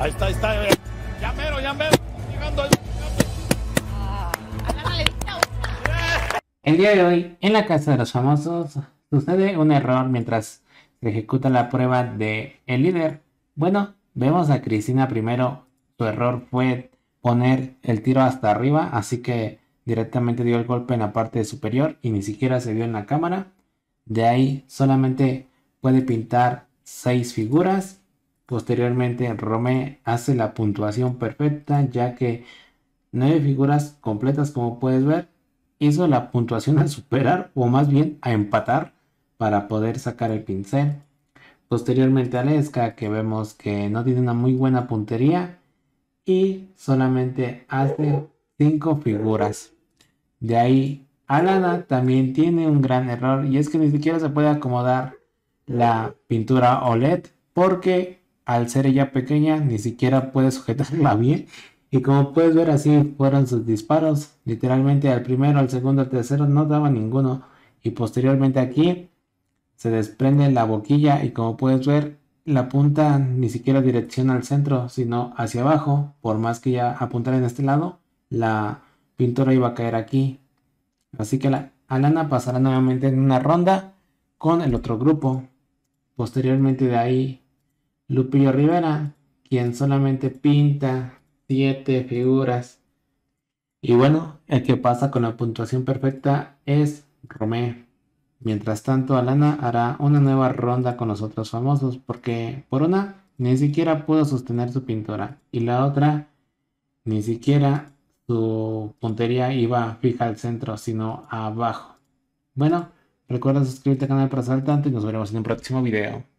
Ahí está, ahí está. Eh. Ya mero, ya mero. Llegando, eh. El día de hoy, en la casa de los famosos, sucede un error mientras se ejecuta la prueba de el líder. Bueno, vemos a Cristina primero. Su error fue poner el tiro hasta arriba, así que directamente dio el golpe en la parte superior y ni siquiera se dio en la cámara. De ahí solamente puede pintar seis figuras Posteriormente, Romé hace la puntuación perfecta, ya que nueve figuras completas, como puedes ver, hizo la puntuación a superar o más bien a empatar para poder sacar el pincel. Posteriormente, Aleska, que vemos que no tiene una muy buena puntería y solamente hace cinco figuras. De ahí, Alana también tiene un gran error y es que ni siquiera se puede acomodar la pintura OLED porque al ser ella pequeña, ni siquiera puede sujetarla bien. Y como puedes ver, así fueron sus disparos. Literalmente al primero, al segundo, al tercero no daba ninguno. Y posteriormente aquí se desprende la boquilla y como puedes ver, la punta ni siquiera dirección al centro, sino hacia abajo. Por más que ya apuntara en este lado, la pintura iba a caer aquí. Así que la Alana pasará nuevamente en una ronda con el otro grupo. Posteriormente de ahí Lupillo Rivera, quien solamente pinta siete figuras. Y bueno, el que pasa con la puntuación perfecta es Romé. Mientras tanto, Alana hará una nueva ronda con los otros famosos porque por una ni siquiera pudo sostener su pintura y la otra ni siquiera su puntería iba fija al centro, sino abajo. Bueno, recuerda suscribirte al canal para y nos veremos en un próximo video.